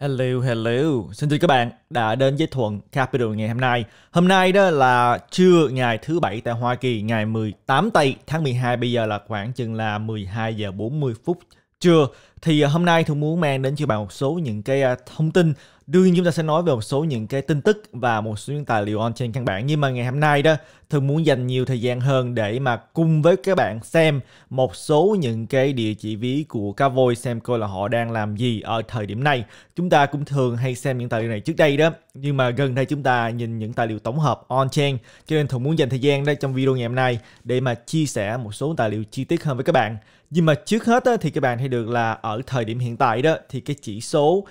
Hello, hello. Xin chào các bạn đã đến với Thuận Capital ngày hôm nay. Hôm nay đó là trưa ngày thứ bảy tại Hoa Kỳ, ngày 18 tây tháng 12. Bây giờ là khoảng chừng là 12 giờ 40 phút trưa thì à, hôm nay Thu muốn mang đến cho bạn một số những cái à, thông tin Đương nhiên chúng ta sẽ nói về một số những cái tin tức và một số những tài liệu on trên căn bản Nhưng mà ngày hôm nay đó Thư muốn dành nhiều thời gian hơn để mà cùng với các bạn xem một số những cái địa chỉ ví của cá voi xem coi là họ đang làm gì ở thời điểm này. Chúng ta cũng thường hay xem những tài liệu này trước đây đó, nhưng mà gần đây chúng ta nhìn những tài liệu tổng hợp on-chain cho nên Thư muốn dành thời gian đây trong video ngày hôm nay để mà chia sẻ một số tài liệu chi tiết hơn với các bạn. Nhưng mà trước hết thì các bạn hãy được là ở thời điểm hiện tại đó thì cái chỉ số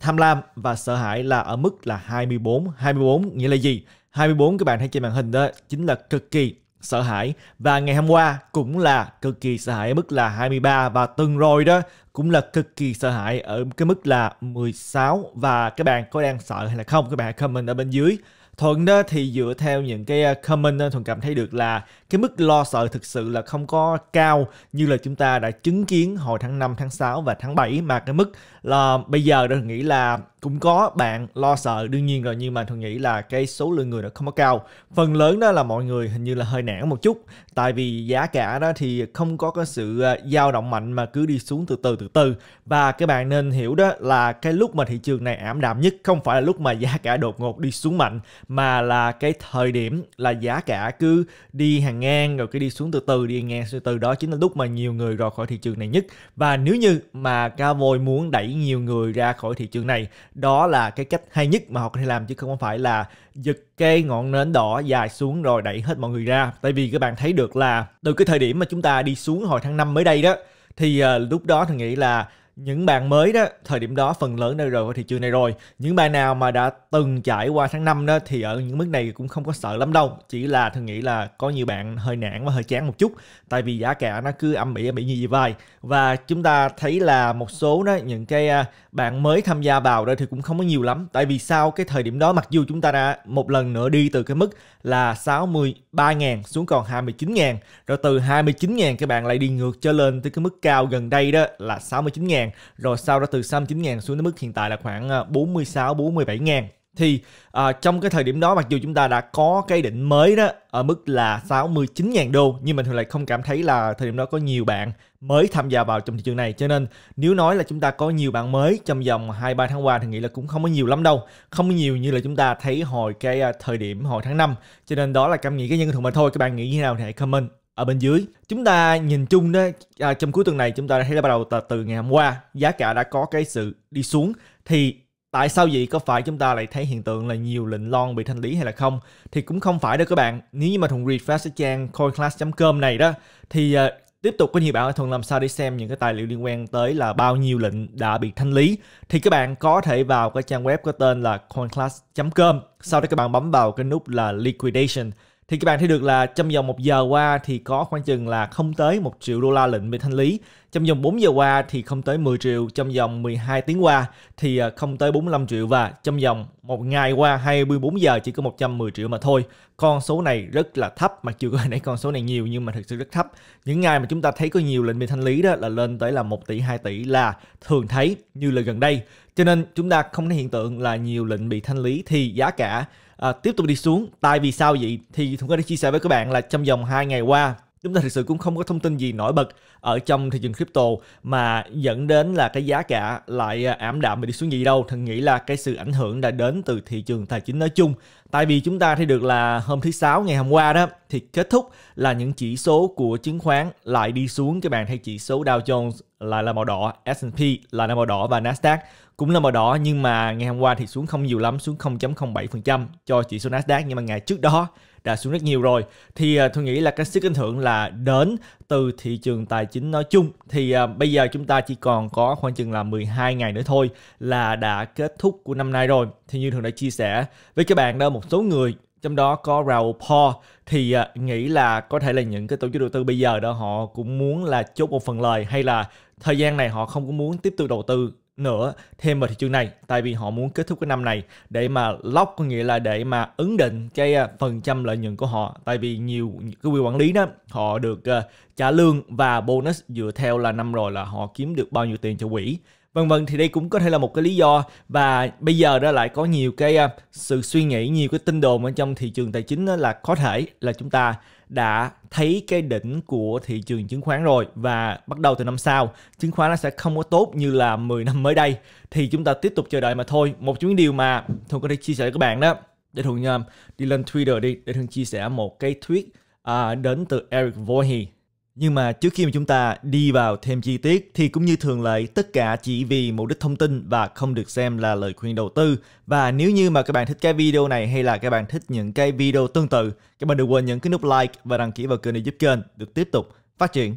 tham lam và sợ hãi là ở mức là 24. 24 nghĩa là gì? 24 các bạn thấy trên màn hình đó chính là cực kỳ sợ hãi và ngày hôm qua cũng là cực kỳ sợ hãi ở mức là 23 và tuần rồi đó cũng là cực kỳ sợ hãi ở cái mức là 16 và các bạn có đang sợ hay là không các bạn comment ở bên dưới thuận đó thì dựa theo những cái à, comment thuận cảm thấy được là cái mức lo sợ thực sự là không có cao như là chúng ta đã chứng kiến hồi tháng 5, tháng 6 và tháng 7 mà cái mức là bây giờ đó nghĩ là cũng có bạn lo sợ đương nhiên rồi nhưng mà thuận nghĩ là cái số lượng người nó không có cao phần lớn đó là mọi người hình như là hơi nản một chút tại vì giá cả đó thì không có cái sự à, dao động mạnh mà cứ đi xuống từ từ từ từ và các bạn nên hiểu đó là cái lúc mà thị trường này ảm đạm nhất không phải là lúc mà giá cả đột ngột đi xuống mạnh mà là cái thời điểm là giá cả cứ đi hàng ngang rồi cứ đi xuống từ từ đi ngang từ từ đó chính là lúc mà nhiều người rời khỏi thị trường này nhất và nếu như mà cao vôi muốn đẩy nhiều người ra khỏi thị trường này đó là cái cách hay nhất mà họ có thể làm chứ không phải là giật cây ngọn nến đỏ dài xuống rồi đẩy hết mọi người ra tại vì các bạn thấy được là từ cái thời điểm mà chúng ta đi xuống hồi tháng 5 mới đây đó thì uh, lúc đó thì nghĩ là những bạn mới đó thời điểm đó phần lớn đã rời khỏi thị trường này rồi những bạn nào mà đã từng trải qua tháng 5 đó thì ở những mức này cũng không có sợ lắm đâu chỉ là thường nghĩ là có nhiều bạn hơi nản và hơi chán một chút tại vì giá cả nó cứ âm ỉ âm ỉ như vậy và chúng ta thấy là một số đó những cái à, bạn mới tham gia vào đó thì cũng không có nhiều lắm tại vì sau cái thời điểm đó mặc dù chúng ta đã một lần nữa đi từ cái mức là 63.000 xuống còn 29.000 rồi từ 29.000 các bạn lại đi ngược trở lên tới cái mức cao gần đây đó là 69.000 ngàn rồi sau đó từ 69 ngàn xuống đến mức hiện tại là khoảng 46 ờ, 47 ngàn thì à, trong cái thời điểm đó mặc dù chúng ta đã có cái định mới đó ở mức là 69.000 đô nhưng mình thường lại không cảm thấy là thời điểm đó có nhiều bạn mới tham gia vào trong thị trường này cho nên nếu nói là chúng ta có nhiều bạn mới trong vòng 2 3 tháng qua thì nghĩ là cũng không có nhiều lắm đâu, không có nhiều như là chúng ta thấy hồi cái ờ, thời điểm hồi tháng 5. Cho nên đó là cảm nghĩ cá nhân của mình thôi, các bạn nghĩ như thế nào thì hãy comment ở bên dưới chúng ta nhìn chung đó à, trong cuối tuần này chúng ta thấy là bắt đầu từ, ngày hôm qua giá cả đã có cái sự đi xuống thì tại sao vậy có phải chúng ta lại thấy hiện tượng là nhiều lệnh lon bị thanh lý hay là không thì cũng không phải đâu các bạn nếu như mà thùng refresh cái trang coinclass.com này đó thì à, tiếp tục có nhiều bạn thuận làm sao để xem những cái tài liệu liên quan tới là bao nhiêu lệnh đã bị thanh lý thì các bạn có thể vào cái trang web có tên là coinclass.com sau đó các bạn bấm vào cái nút là liquidation thì các bạn thấy được là trong vòng 1 giờ qua thì có khoảng chừng là không tới 1 triệu đô la lệnh bị thanh lý. Trong vòng 4 giờ qua thì không tới 10 triệu, trong vòng 12 tiếng qua thì ờ, không tới 45 triệu và trong vòng một ngày qua 24 giờ chỉ có 110 triệu mà thôi. Con số này rất là thấp, mặc dù có nãy con số này nhiều nhưng mà thực sự rất thấp. Những ngày mà chúng ta thấy có nhiều lệnh bị thanh lý đó là lên tới là 1 tỷ 2 tỷ là thường thấy như là gần đây. Cho nên chúng ta không thấy hiện tượng là nhiều lệnh bị thanh lý thì giá cả à, tiếp tục đi xuống tại vì sao vậy thì Thuận có đã chia sẻ với các bạn là trong vòng 2 ngày qua chúng ta thực sự cũng không có thông tin gì nổi bật ở trong thị trường crypto mà dẫn đến là cái giá cả lại à, ảm đạm mà đi xuống gì đâu thần nghĩ là cái sự ảnh hưởng đã đến từ thị trường tài chính nói chung tại vì chúng ta thấy được là hôm thứ sáu ngày hôm qua đó thì kết thúc là những chỉ số của chứng khoán lại đi xuống các bạn thấy chỉ số Dow Jones lại là màu đỏ S&P lại là màu đỏ và Nasdaq cũng là màu đỏ nhưng mà ngày hôm qua thì xuống không nhiều lắm xuống 0.07% cho chỉ số Nasdaq nhưng mà ngày trước đó đã xuống rất nhiều rồi thì à, tôi nghĩ là cái sức ảnh hưởng là đến từ thị trường tài chính nói chung thì à, bây giờ chúng ta chỉ còn có khoảng chừng là 12 ngày nữa thôi là đã kết thúc của năm nay rồi thì như thường đã chia sẻ với các bạn đó một số người trong đó có Raul Paul thì à, nghĩ là có thể là những cái tổ chức đầu tư bây giờ đó họ cũng muốn là chốt một phần lời hay là thời gian này họ không có muốn tiếp tục đầu tư nữa thêm vào thị trường này tại vì họ muốn kết thúc cái năm này để mà lock có nghĩa là để mà ấn định cái à, phần trăm lợi nhuận của họ tại vì nhiều cái quỹ quản lý đó họ được uh, trả lương và bonus dựa theo là năm rồi là họ kiếm được bao nhiêu tiền cho quỹ vân vân thì đây cũng có thể là một cái lý do và bây giờ đó lại có nhiều cái uh, sự suy nghĩ nhiều cái tin đồn ở trong thị trường tài chính là có thể là chúng ta đã thấy cái đỉnh của thị trường chứng khoán rồi và bắt đầu từ năm sau chứng khoán nó sẽ không có tốt như là 10 năm mới đây thì chúng ta tiếp tục chờ đợi mà thôi một trong những điều mà thường có thể chia sẻ với các bạn đó để thường um, đi lên Twitter đi để thường chia sẻ một cái tweet à, đến từ Eric Voorhees nhưng mà trước khi mà chúng ta đi vào thêm chi tiết thì cũng như thường lệ tất cả chỉ vì mục đích thông tin và không được xem là lời khuyên đầu tư. Và nếu như mà các bạn thích cái video này hay là các bạn thích những cái video tương tự, các bạn đừng quên nhấn cái nút like và đăng ký vào kênh để giúp kênh được tiếp tục phát triển.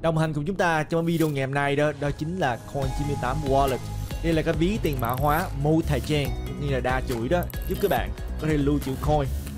Đồng hành cùng chúng ta trong video ngày hôm nay đó đó chính là Coin98 Wallet. Đây là cái ví tiền mã hóa multi-chain như là đa chuỗi đó giúp các bạn có thể lưu trữ coin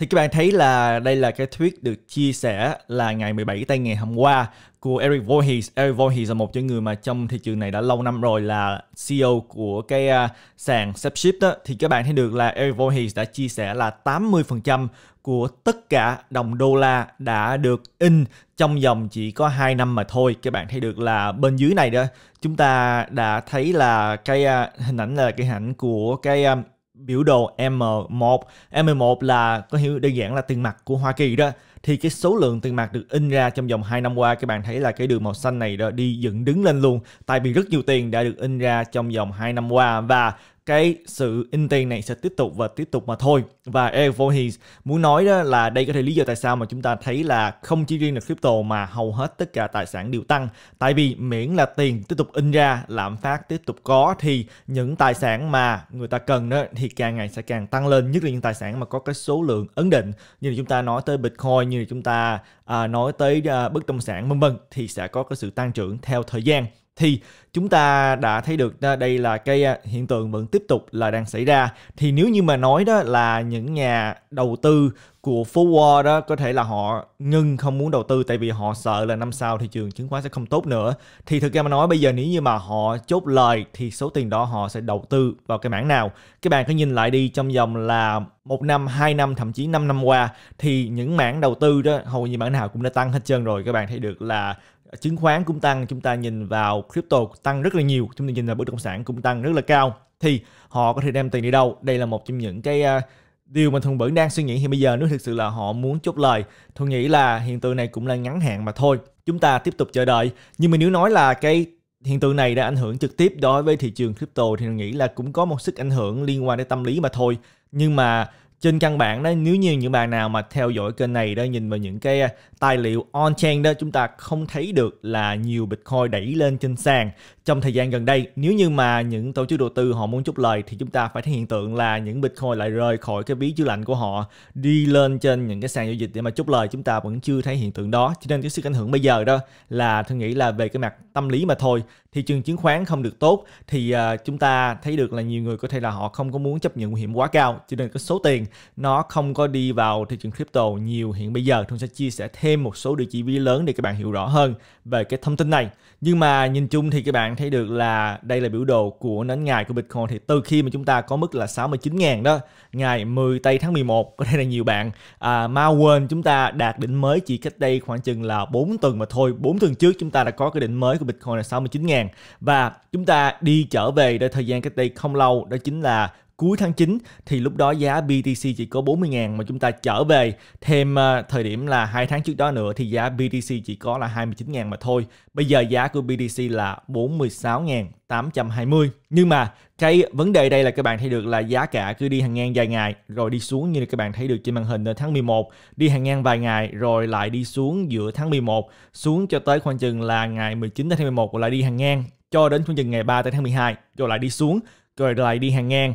Thì các bạn thấy là đây là cái tweet được chia sẻ là ngày 17 tây ngày hôm qua của Eric Voorhees. Eric Voorhees là một trong người mà trong thị trường này đã lâu năm rồi là CEO của cái uh, sàn Sepship đó. Thì các bạn thấy được là Eric Voorhees đã chia sẻ là 80% của tất cả đồng đô la đã được in trong vòng chỉ có 2 năm mà thôi. Các bạn thấy được là bên dưới này đó chúng ta đã thấy là cái uh, hình ảnh là cái hình ảnh của cái uh, biểu đồ M1. M1 là có hiểu đơn giản là tiền mặt của Hoa Kỳ đó. Thì cái số lượng tiền mặt được in ra trong vòng 2 năm qua các bạn thấy là cái đường màu xanh này đó đi dựng đứng lên luôn tại vì rất nhiều tiền đã được in ra trong vòng 2 năm qua và cái sự in tiền này sẽ tiếp tục và tiếp tục mà thôi và Eric Voorhees muốn nói đó là đây có thể lý do tại sao mà chúng ta thấy là không chỉ riêng là crypto mà hầu hết tất cả tài sản đều tăng tại vì miễn là tiền tiếp tục in ra lạm phát tiếp tục có thì những tài sản mà người ta cần đó thì càng ngày sẽ càng tăng lên nhất là những tài sản mà có cái số lượng ấn định như là chúng ta nói tới Bitcoin như là chúng ta à, nói tới à, bất động sản vân vân thì sẽ có cái sự tăng trưởng theo thời gian thì chúng ta đã thấy được đây là cái à, hiện tượng vẫn tiếp tục là đang xảy ra thì nếu như mà nói đó là những nhà đầu tư của phố Wall đó có thể là họ ngưng không muốn đầu tư tại vì họ sợ là năm sau thị trường chứng khoán sẽ không tốt nữa thì thực ra mà nói bây giờ nếu như mà họ chốt lời thì số tiền đó họ sẽ đầu tư vào cái mảng nào các bạn có nhìn lại đi trong vòng là một năm, hai năm, thậm chí 5 năm qua thì những mảng đầu tư đó hầu như mảng nào cũng đã tăng hết trơn rồi các bạn thấy được là chứng khoán cũng tăng chúng ta nhìn vào crypto tăng rất là nhiều chúng ta nhìn vào bất động sản cũng tăng rất là cao thì họ có thể đem tiền đi đâu đây là một trong những cái à, điều mà thuần bẩn đang suy nghĩ thì bây giờ nếu thực sự là họ muốn chốt lời thuần nghĩ là hiện tượng này cũng là ngắn hạn mà thôi chúng ta tiếp tục chờ đợi nhưng mà nếu nói là cái hiện tượng này đã ảnh hưởng trực tiếp đối với thị trường crypto thì mình nghĩ là cũng có một sức ảnh hưởng liên quan đến tâm lý mà thôi nhưng mà trên căn bản đó nếu như những bạn nào mà theo dõi kênh này đó nhìn vào những cái à, tài liệu on chain đó chúng ta không thấy được là nhiều bitcoin đẩy lên trên sàn trong thời gian gần đây nếu như mà những tổ chức đầu tư họ muốn chút lời thì chúng ta phải thấy hiện tượng là những bitcoin lại rời khỏi cái ví chứa lạnh của họ đi lên trên những cái sàn giao dịch để mà chút lời chúng ta vẫn chưa thấy hiện tượng đó cho nên cái sức ảnh hưởng bây giờ đó là tôi nghĩ là về cái mặt tâm lý mà thôi thị trường chứng khoán không được tốt thì uh, chúng ta thấy được là nhiều người có thể là họ không có muốn chấp nhận nguy hiểm quá cao cho nên cái số tiền nó không có đi vào thị trường crypto nhiều hiện bây giờ tôi sẽ chia sẻ thêm một số địa chỉ ví lớn để các bạn hiểu rõ hơn về cái thông tin này nhưng mà nhìn chung thì các bạn thấy được là đây là biểu đồ của nến ngày của Bitcoin thì từ khi mà chúng ta có mức là 69.000 đó ngày 10 tây tháng 11 có thể là nhiều bạn à, uh, quên chúng ta đạt đỉnh mới chỉ cách đây khoảng chừng là 4 tuần mà thôi 4 tuần trước chúng ta đã có cái đỉnh mới của Bitcoin là 69.000 ngàn và chúng ta đi trở về đây thời gian cách đây không lâu đó chính là cuối tháng 9 thì lúc đó giá BTC chỉ có 40.000 mà chúng ta trở về thêm ờ, thời điểm là hai tháng trước đó nữa thì giá BTC chỉ có là 29.000 mà thôi. Bây giờ giá của BTC là 46.820. Nhưng mà cái vấn đề đây là các bạn thấy được là giá cả cứ đi hàng ngang vài ngày rồi đi xuống như các bạn thấy được trên màn hình ở tháng 11, đi hàng ngang vài ngày rồi lại đi xuống giữa tháng 11, xuống cho tới khoảng chừng là ngày 19 tháng 11 lại đi hàng ngang cho đến khoảng chừng ngày 3 tới tháng 12 rồi lại đi xuống rồi lại đi hàng ngang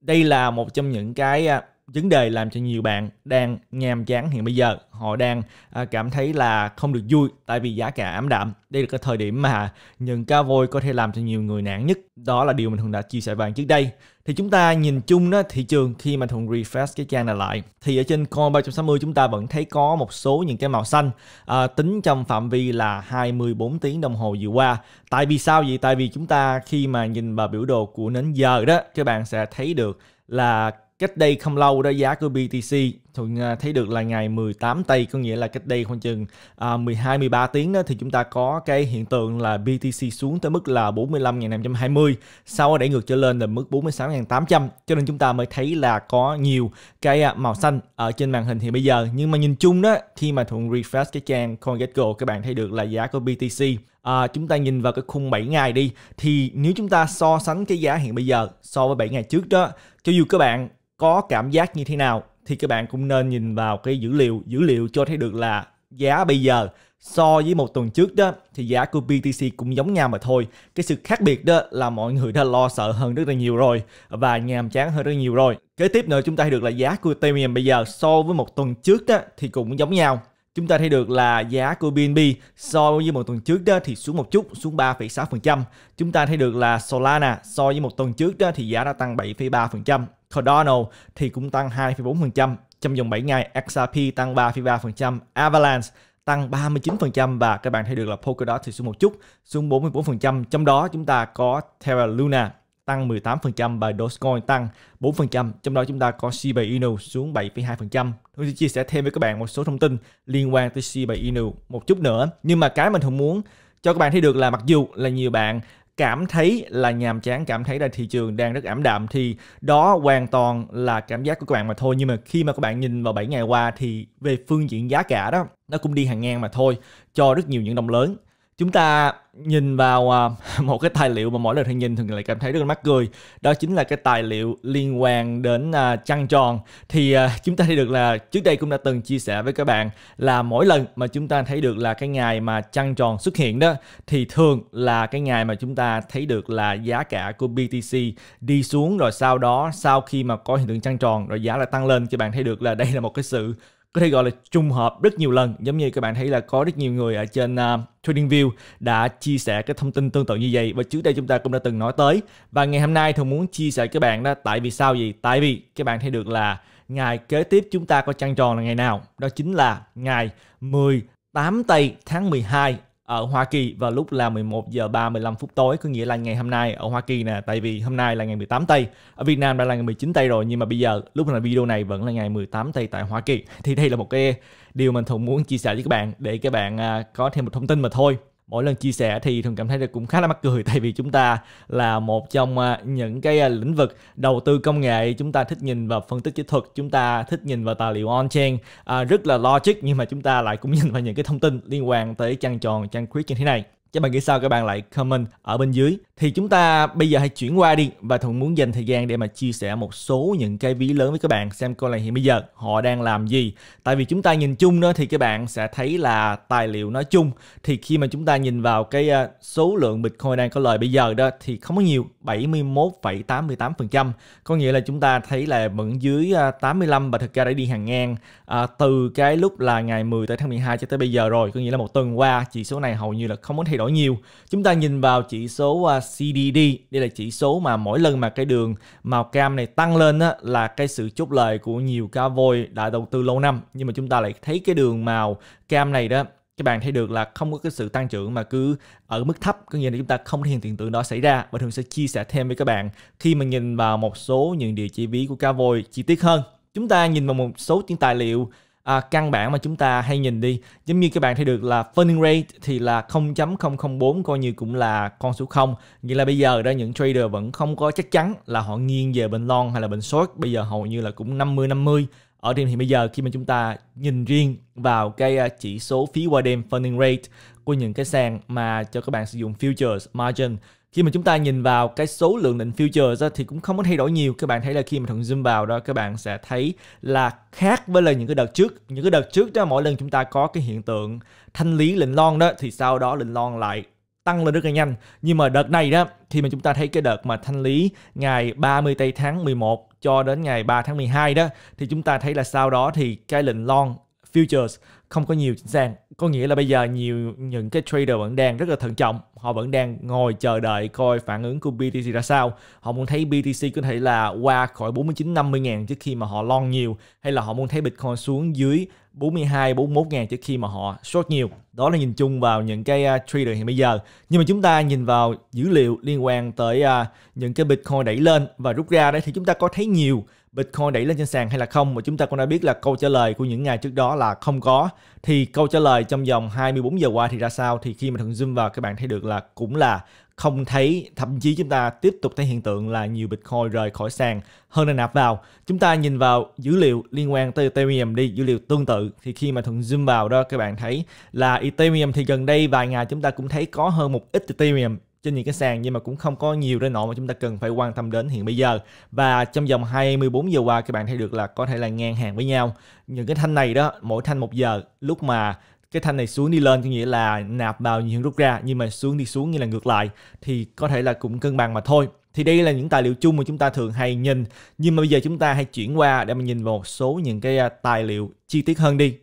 đây là một trong những cái à, vấn đề làm cho nhiều bạn đang nhàm chán hiện bây giờ họ đang à, cảm thấy là không được vui tại vì giá cả ảm đạm đây là cái thời điểm mà những ca vôi có thể làm cho nhiều người nản nhất đó là điều mình thường đã chia sẻ bạn trước đây thì chúng ta nhìn chung đó thị trường khi mà thuận refresh cái trang này lại thì ở trên coin 360 chúng ta vẫn thấy có một số những cái màu xanh à, tính trong phạm vi là 24 tiếng đồng hồ vừa qua tại vì sao vậy tại vì chúng ta khi mà nhìn vào biểu đồ của nến giờ đó các bạn sẽ thấy được là cách đây không lâu đó giá của BTC Thuận à, thấy được là ngày 18 tây có nghĩa là cách đây khoảng chừng à, 12 13 tiếng đó thì chúng ta có cái hiện tượng là BTC xuống tới mức là 45.520 sau đẩy ngược trở lên là mức 46.800 cho nên chúng ta mới thấy là có nhiều cái à, màu xanh ở trên màn hình thì bây giờ nhưng mà nhìn chung đó khi mà Thuận refresh cái trang CoinGecko các bạn thấy được là giá của BTC à, chúng ta nhìn vào cái khung 7 ngày đi thì nếu chúng ta so sánh cái giá hiện bây giờ so với 7 ngày trước đó cho dù các bạn có cảm giác như thế nào thì các bạn cũng nên nhìn vào cái dữ liệu dữ liệu cho thấy được là giá bây giờ so với một tuần trước đó thì giá của BTC cũng giống nhau mà thôi cái sự khác biệt đó là mọi người đã lo sợ hơn rất là nhiều rồi và nhàm chán hơn rất nhiều rồi kế tiếp nữa chúng ta thấy được là giá của Ethereum bây giờ so với một tuần trước đó thì cũng giống nhau chúng ta thấy được là giá của BNB so với một tuần trước đó thì xuống một chút, xuống 3,6%. Chúng ta thấy được là Solana so với một tuần trước đó thì giá đã tăng 7,3%. Cardano thì cũng tăng 2,4%, trong vòng 7 ngày XRP tăng 3,3%, Avalanche tăng 39% và các bạn thấy được là Polkadot thì xuống một chút, xuống 44%. Trong đó chúng ta có Terra Luna tăng 18% và Dogecoin tăng 4%. Trong đó chúng ta có Shiba Inu xuống 7,2%. Tôi sẽ chia sẻ thêm với các bạn một số thông tin liên quan tới Shiba Inu một chút nữa. Nhưng mà cái mình thường muốn cho các bạn thấy được là mặc dù là nhiều bạn cảm thấy là nhàm chán cảm thấy là thị trường đang rất ảm đạm thì đó hoàn toàn là cảm giác của các bạn mà thôi nhưng mà khi mà các bạn nhìn vào 7 ngày qua thì về phương diện giá cả đó nó cũng đi hàng ngang mà thôi cho rất nhiều những đồng lớn chúng ta nhìn vào à, một cái tài liệu mà mỗi lần thường nhìn thường lại cảm thấy rất là mắc cười đó chính là cái tài liệu liên quan đến à, trăng tròn thì à, chúng ta thấy được là trước đây cũng đã từng chia sẻ với các bạn là mỗi lần mà chúng ta thấy được là cái ngày mà trăng tròn xuất hiện đó thì thường là cái ngày mà chúng ta thấy được là giá cả của BTC đi xuống rồi sau đó sau khi mà có hiện tượng trăng tròn rồi giá lại tăng lên các bạn thấy được là đây là một cái sự có thể gọi là trùng hợp rất nhiều lần giống như các bạn thấy là có rất nhiều người ở trên uh, à, TradingView đã chia sẻ cái thông tin tương tự như vậy và trước đây chúng ta cũng đã từng nói tới và ngày hôm nay thường muốn chia sẻ các bạn đó tại vì sao gì tại vì các bạn thấy được là ngày kế tiếp chúng ta có trăng tròn là ngày nào đó chính là ngày 18 tây tháng 12 ở Hoa Kỳ vào lúc là 11 giờ 35 phút tối có nghĩa là ngày hôm nay ở Hoa Kỳ nè tại vì hôm nay là ngày 18 Tây ở Việt Nam đã là ngày 19 Tây rồi nhưng mà bây giờ lúc này video này vẫn là ngày 18 Tây tại Hoa Kỳ thì đây là một cái điều mình thường muốn chia sẻ với các bạn để các bạn à, có thêm một thông tin mà thôi mỗi lần chia sẻ thì thường cảm thấy là cũng khá là mắc cười tại vì chúng ta là một trong à, những cái à, lĩnh vực đầu tư công nghệ chúng ta thích nhìn vào phân tích kỹ thuật chúng ta thích nhìn vào tài liệu on chain à, rất là logic nhưng mà chúng ta lại cũng nhìn vào những cái thông tin liên quan tới trăng tròn trăng khuyết như thế này các bạn nghĩ sao? Các bạn lại comment ở bên dưới. Thì chúng ta bây giờ hãy chuyển qua đi và Thuận muốn dành thời gian để mà chia sẻ một số những cái ví lớn với các bạn xem coi là hiện bây giờ họ đang làm gì. Tại vì chúng ta nhìn chung đó thì các bạn sẽ thấy là tài liệu nói chung thì khi mà chúng ta nhìn vào cái ờ, số lượng Bitcoin đang có lời bây giờ đó thì không có nhiều 71,88% có nghĩa là chúng ta thấy là vẫn dưới 85 ờ, và thực ra đã đi hàng ngang à, từ cái lúc là ngày 10 tới tháng 12 cho tới bây giờ rồi có nghĩa là một tuần qua chỉ số này hầu như là không có thay đổi đổi nhiều. Chúng ta nhìn vào chỉ số à, CDD, đây là chỉ số mà mỗi lần mà cái đường màu cam này tăng lên á, là cái sự chốt lời của nhiều ca voi đã đầu tư lâu năm. Nhưng mà chúng ta lại thấy cái đường màu cam này đó các bạn thấy được là không có cái sự tăng trưởng mà cứ ở mức thấp có nghĩa là chúng ta không thấy hiện tượng tượng đó xảy ra và thường sẽ chia sẻ thêm với các bạn khi mà nhìn vào một số những địa chỉ ví của ca voi chi tiết hơn chúng ta nhìn vào một số những tài liệu à, căn bản mà chúng ta hay nhìn đi giống như các bạn thấy được là funding rate thì là 0.004 coi như cũng là con số 0 nghĩa là bây giờ đó những trader vẫn không có chắc chắn là họ nghiêng về bên long hay là bên short bây giờ hầu như là cũng 50 50 ở đêm thì bây giờ khi mà chúng ta nhìn riêng vào cái à, chỉ số phí qua đêm funding rate của những cái sàn mà cho các bạn sử dụng futures margin khi mà chúng ta nhìn vào cái số lượng lệnh futures đó, thì cũng không có thay đổi nhiều các bạn thấy là khi mà thằng zoom vào đó các bạn sẽ thấy là khác với là những cái đợt trước những cái đợt trước đó mỗi lần chúng ta có cái hiện tượng thanh lý lệnh lon đó thì sau đó lệnh lon lại tăng lên rất là nhanh nhưng mà đợt này đó thì mà chúng ta thấy cái đợt mà thanh lý ngày 30 tây tháng 11 cho đến ngày 3 tháng 12 đó thì chúng ta thấy là sau đó thì cái lệnh lon futures không có nhiều chỉnh sàng có nghĩa là bây giờ nhiều những cái trader vẫn đang rất là thận trọng họ vẫn đang ngồi chờ đợi coi phản ứng của BTC ra sao họ muốn thấy BTC có thể là qua khỏi 49 50 ngàn trước khi mà họ long nhiều hay là họ muốn thấy Bitcoin xuống dưới 42 41 ngàn trước khi mà họ short nhiều đó là nhìn chung vào những cái uh, trader hiện bây giờ nhưng mà chúng ta nhìn vào dữ liệu liên quan tới uh, những cái Bitcoin đẩy lên và rút ra đấy thì chúng ta có thấy nhiều Bitcoin đẩy lên trên sàn hay là không mà chúng ta cũng đã biết là câu trả lời của những ngày trước đó là không có thì câu trả lời trong vòng 24 giờ qua thì ra sao thì khi mà thường zoom vào các bạn thấy được là cũng là không thấy thậm chí chúng ta tiếp tục thấy hiện tượng là nhiều Bitcoin rời khỏi sàn hơn là nạp vào chúng ta nhìn vào dữ liệu liên quan tới Ethereum đi dữ liệu tương tự thì khi mà thường zoom vào đó các bạn thấy là Ethereum thì gần đây vài ngày chúng ta cũng thấy có hơn một ít Ethereum trên những cái sàn nhưng mà cũng không có nhiều đến nỗi mà chúng ta cần phải quan tâm đến hiện bây giờ và trong vòng 24 giờ qua các bạn thấy được là có thể là ngang hàng với nhau những cái thanh này đó mỗi thanh một giờ lúc mà cái thanh này xuống đi lên có nghĩa là nạp vào nhiều hơn rút ra nhưng mà xuống đi xuống như là ngược lại thì có thể là cũng cân bằng mà thôi thì đây là những tài liệu chung mà chúng ta thường hay nhìn nhưng mà bây giờ chúng ta hãy chuyển qua để mà nhìn vào một số những cái à, tài liệu chi tiết hơn đi